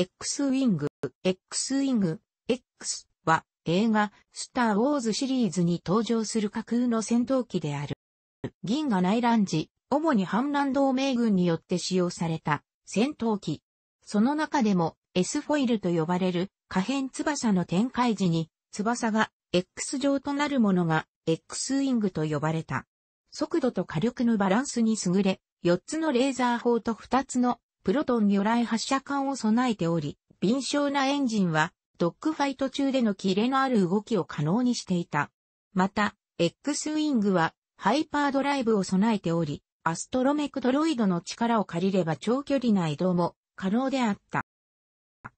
X ウィング、X ウィング、X は映画、スター・ウォーズシリーズに登場する架空の戦闘機である。銀河内乱時、主に反乱同盟軍によって使用された戦闘機。その中でも S フォイルと呼ばれる可変翼の展開時に翼が X 状となるものが X ウィングと呼ばれた。速度と火力のバランスに優れ、4つのレーザー砲と2つのプロトン魚雷発射管を備えており、敏捷なエンジンは、ドッグファイト中でのキレのある動きを可能にしていた。また、X ウィングは、ハイパードライブを備えており、アストロメクドロイドの力を借りれば長距離な移動も可能であった。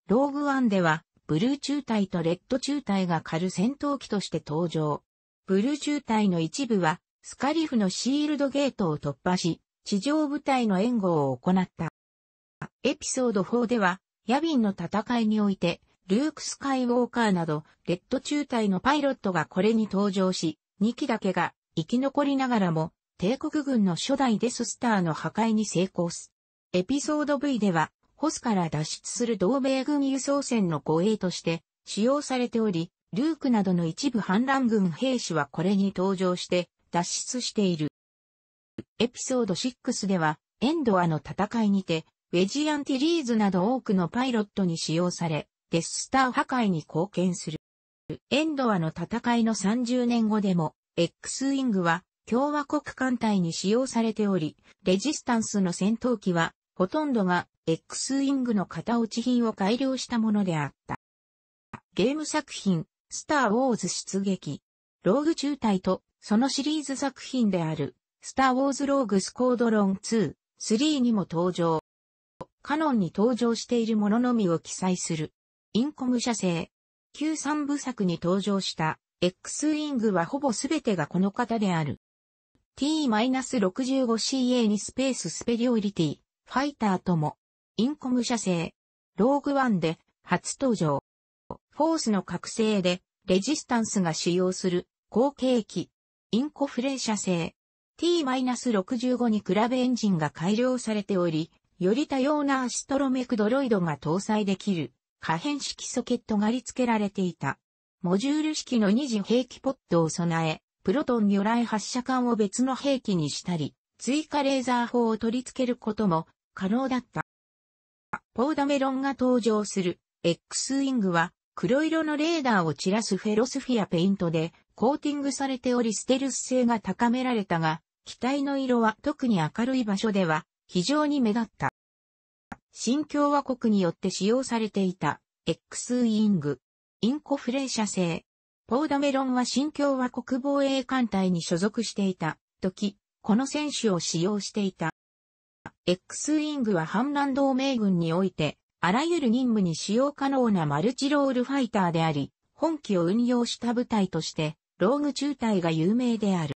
ローグワンでは、ブルー中隊とレッド中隊が狩る戦闘機として登場。ブルー中隊の一部は、スカリフのシールドゲートを突破し、地上部隊の援護を行った。エピソード4では、ヤビンの戦いにおいて、ルーク・スカイウォーカーなど、レッド中隊のパイロットがこれに登場し、2機だけが生き残りながらも、帝国軍の初代デススターの破壊に成功す。エピソード V では、ホスから脱出する同米軍輸送船の護衛として使用されており、ルークなどの一部反乱軍兵士はこれに登場して脱出している。エピソード6では、エンドアの戦いにて、ウェジアンティリーズなど多くのパイロットに使用され、デススター破壊に貢献する。エンドアの戦いの30年後でも、X ウィングは共和国艦隊に使用されており、レジスタンスの戦闘機は、ほとんどが X ウィングの型落ち品を改良したものであった。ゲーム作品、スター・ウォーズ出撃、ローグ中隊と、そのシリーズ作品である、スター・ウォーズ・ローグスコードロン2、3にも登場。カノンに登場しているもののみを記載する。インコム社製。旧三部作に登場した X ウィングはほぼすべてがこの型である。T-65CA にスペーススペリオリティ、ファイターとも、インコム社製、ローグワンで初登場。フォースの覚醒で、レジスタンスが使用する、後継機、インコフレー社製。T-65 に比べエンジンが改良されており、より多様なアストロメクドロイドが搭載できる可変式ソケットがり付けられていた。モジュール式の二次兵器ポットを備え、プロトン魚雷発射管を別の兵器にしたり、追加レーザー砲を取り付けることも可能だった。ポーダメロンが登場する X ウィングは黒色のレーダーを散らすフェロスフィアペイントでコーティングされておりステルス性が高められたが、機体の色は特に明るい場所では非常に目立った。新共和国によって使用されていた X ウィング。インコフレー社製。ポーダメロンは新共和国防衛艦隊に所属していた時、この選手を使用していた。X ウィングは反乱同盟軍において、あらゆる任務に使用可能なマルチロールファイターであり、本機を運用した部隊として、ローグ中隊が有名である。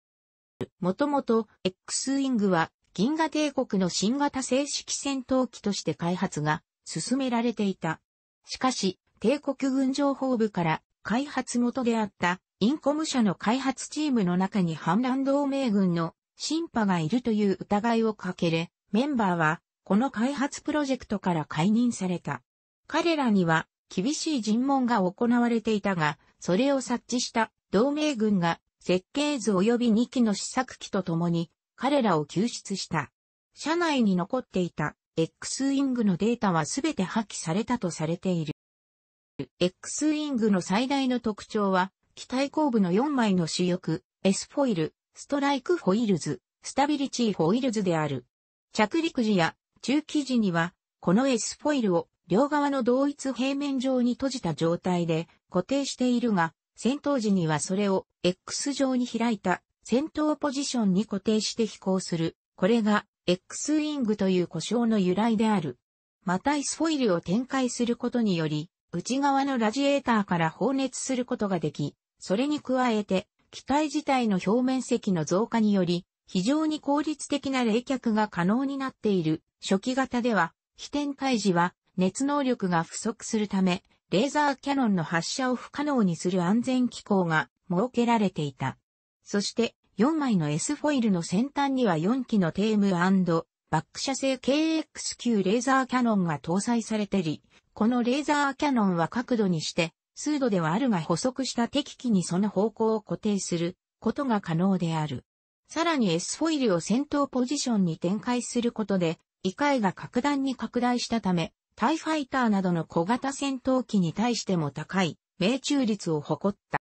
もともと、X ウィングは銀河帝国の新型正式戦闘機として開発が進められていた。しかし、帝国軍情報部から開発元であったインコム社の開発チームの中に反乱同盟軍の審判がいるという疑いをかけれ、メンバーはこの開発プロジェクトから解任された。彼らには厳しい尋問が行われていたが、それを察知した同盟軍が設計図及び2機の試作機とともに彼らを救出した。車内に残っていた X ウィングのデータは全て破棄されたとされている。X ウィングの最大の特徴は、機体後部の4枚の主翼、S フォイル、ストライクホイールズ、スタビリティホイールズである。着陸時や中期時には、この S フォイルを両側の同一平面上に閉じた状態で固定しているが、戦闘時にはそれを X 上に開いた戦闘ポジションに固定して飛行する。これが X ウィングという故障の由来である。またイスフォイルを展開することにより、内側のラジエーターから放熱することができ、それに加えて、機体自体の表面積の増加により、非常に効率的な冷却が可能になっている初期型では、非展開時は熱能力が不足するため、レーザーキャノンの発射を不可能にする安全機構が設けられていた。そして4枚の S フォイルの先端には4機のテームバック射製 k x 級レーザーキャノンが搭載されており、このレーザーキャノンは角度にして、数度ではあるが補足した敵機にその方向を固定することが可能である。さらに S フォイルを戦闘ポジションに展開することで、異界が格段に拡大したため、タイファイターなどの小型戦闘機に対しても高い命中率を誇った。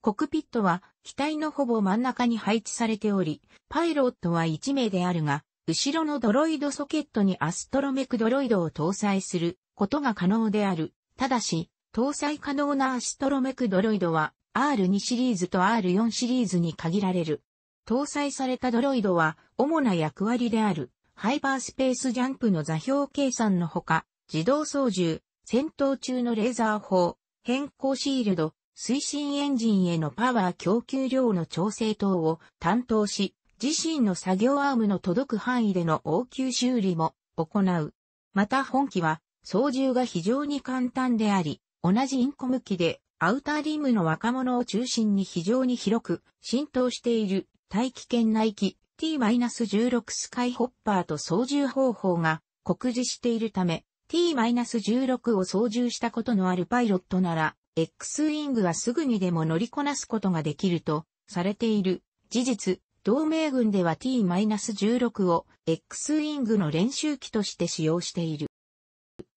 コクピットは機体のほぼ真ん中に配置されており、パイロットは1名であるが、後ろのドロイドソケットにアストロメクドロイドを搭載することが可能である。ただし、搭載可能なアストロメクドロイドは R2 シリーズと R4 シリーズに限られる。搭載されたドロイドは主な役割であるハイパースペースジャンプの座標計算のほか、自動操縦、戦闘中のレーザー砲、変更シールド、推進エンジンへのパワー供給量の調整等を担当し、自身の作業アームの届く範囲での応急修理も行う。また本機は操縦が非常に簡単であり、同じインコ向きでアウターリムの若者を中心に非常に広く浸透している大気圏内機 T-16 スカイホッパーと操縦方法が酷似しているため T-16 を操縦したことのあるパイロットなら X ウィングはすぐにでも乗りこなすことができるとされている。事実、同盟軍では T-16 を X ウィングの練習機として使用している。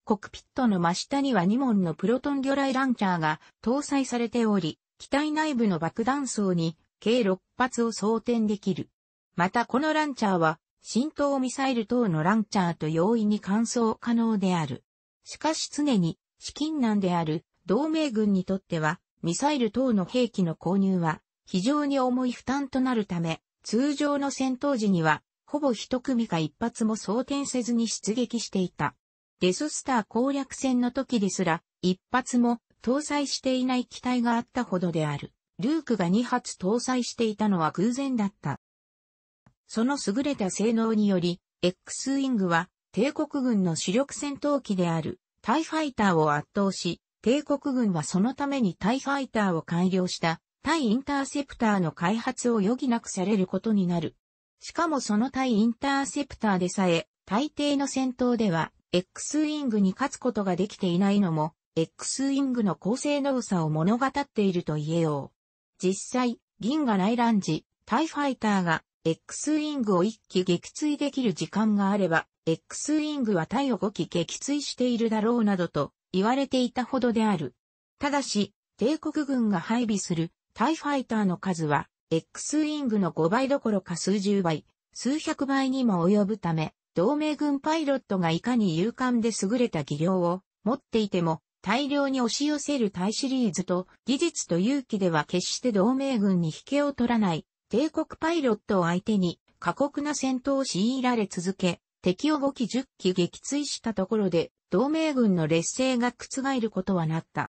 コックピットの真下には2門のプロトン魚雷ランチャーが搭載されており、機体内部の爆弾層に計6発を装填できる。またこのランチャーは、浸透ミサイル等のランチャーと容易に換装可能である。しかし常に、資金難である同盟軍にとっては、ミサイル等の兵器の購入は、非常に重い負担となるため、通常の戦闘時には、ほぼ一組か一発も装填せずに出撃していた。デススター攻略戦の時ですら、一発も搭載していない機体があったほどである。ルークが2発搭載していたのは偶然だった。その優れた性能により、X ウィングは帝国軍の主力戦闘機であるタイファイターを圧倒し、帝国軍はそのためにタイファイターを改良したタイインターセプターの開発を余儀なくされることになる。しかもそのタイインターセプターでさえ、大抵の戦闘では X ウィングに勝つことができていないのも、X ウィングの高性能さを物語っていると言えよう。実際、銀河内乱時、タイファイターが X ウィングを1機撃墜できる時間があれば、X ウィングはタイを5機撃墜しているだろうなどと、言われていたほどである。ただし、帝国軍が配備するタイファイターの数は、X ウィングの5倍どころか数十倍、数百倍にも及ぶため、同盟軍パイロットがいかに勇敢で優れた技量を持っていても、大量に押し寄せるタイシリーズと技術と勇気では決して同盟軍に引けを取らない帝国パイロットを相手に過酷な戦闘を強いられ続け敵を5機10機撃墜したところで同盟軍の劣勢が覆ることはなった。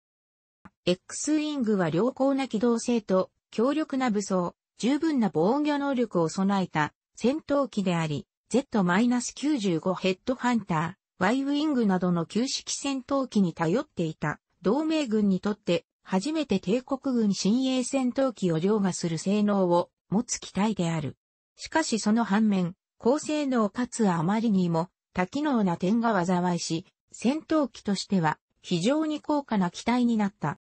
X ウィングは良好な機動性と強力な武装、十分な防御能力を備えた戦闘機であり、Z-95 ヘッドハンター、Y ウィングなどの旧式戦闘機に頼っていた同盟軍にとって初めて帝国軍新鋭戦闘機を凌駕する性能を持つ機体である。しかしその反面、高性能かつあまりにも多機能な点が災いし、戦闘機としては非常に高価な機体になった。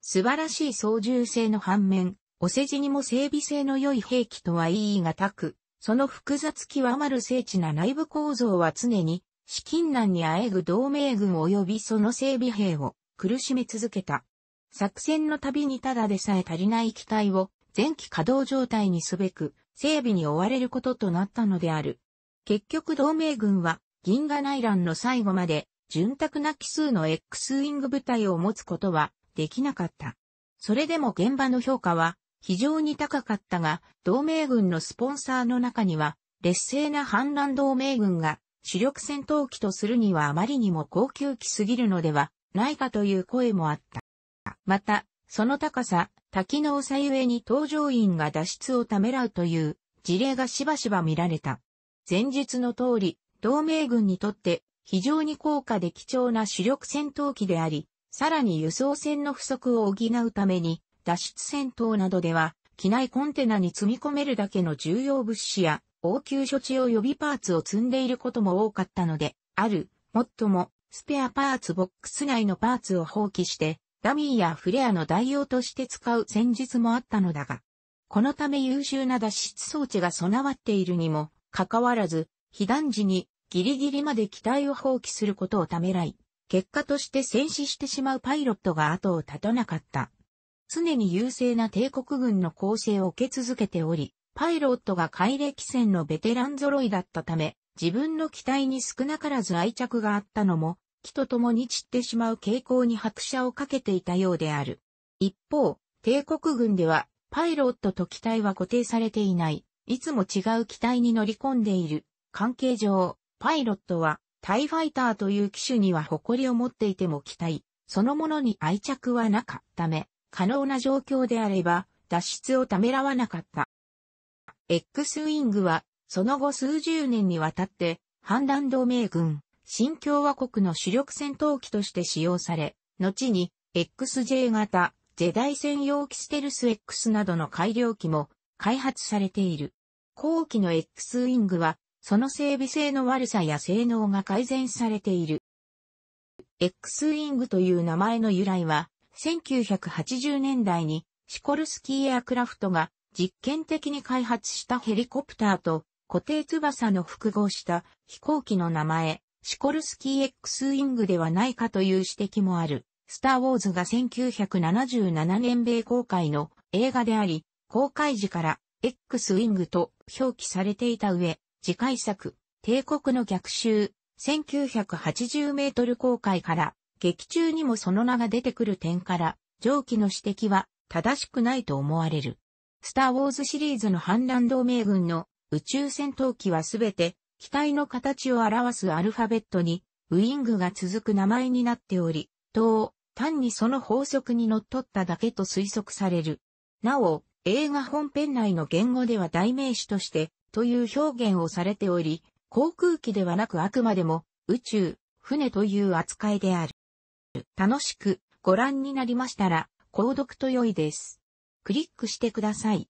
素晴らしい操縦性の反面、お世辞にも整備性の良い兵器とは言いがたく、その複雑極まる精緻な内部構造は常に資金難にあえぐ同盟軍及びその整備兵を苦しめ続けた。作戦の度にただでさえ足りない機体を前期稼働状態にすべく整備に追われることとなったのである。結局同盟軍は銀河内乱の最後まで、潤沢な奇数の X ウィング部隊を持つことはできなかった。それでも現場の評価は非常に高かったが、同盟軍のスポンサーの中には、劣勢な反乱同盟軍が主力戦闘機とするにはあまりにも高級機すぎるのではないかという声もあった。また、その高さ、滝の抑えゆえに搭乗員が脱出をためらうという事例がしばしば見られた。前述の通り、同盟軍にとって非常に高価で貴重な主力戦闘機であり、さらに輸送船の不足を補うために、脱出戦闘などでは、機内コンテナに積み込めるだけの重要物資や、応急処置用予備パーツを積んでいることも多かったので、ある、もっとも、スペアパーツボックス内のパーツを放棄して、ダミーやフレアの代用として使う戦術もあったのだが、このため優秀な脱出装置が備わっているにも、かかわらず、被弾時にギリギリまで機体を放棄することをためらい、結果として戦死してしまうパイロットが後を絶たなかった。常に優勢な帝国軍の構成を受け続けており、パイロットが海歴戦のベテラン揃いだったため、自分の機体に少なからず愛着があったのも、木と共に散ってしまう傾向に拍車をかけていたようである。一方、帝国軍では、パイロットと機体は固定されていない、いつも違う機体に乗り込んでいる関係上、パイロットは、タイファイターという機種には誇りを持っていても機体、そのものに愛着はなかったため、可能な状況であれば、脱出をためらわなかった。X ウィングは、その後数十年にわたって、反乱同盟軍、新共和国の主力戦闘機として使用され、後に、XJ 型、ジェダイ専用機ステルス X などの改良機も開発されている。後期の X ウィングはその整備性の悪さや性能が改善されている。X w i ングという名前の由来は、1980年代にシコルスキーエアクラフトが実験的に開発したヘリコプターと固定翼の複合した飛行機の名前、シコルスキー X ウィングではないかという指摘もある。スター・ウォーズが1977年米公開の映画であり、公開時から X ウィングと表記されていた上、次回作、帝国の逆襲、1980メートル公開から、劇中にもその名が出てくる点から、上記の指摘は正しくないと思われる。スター・ウォーズシリーズの反乱同盟軍の宇宙戦闘機はすべて機体の形を表すアルファベットにウィングが続く名前になっており、と、単にその法則に則っっただけと推測される。なお、映画本編内の言語では代名詞としてという表現をされており、航空機ではなくあくまでも宇宙、船という扱いである。楽しくご覧になりましたら、購読と良いです。クリックしてください。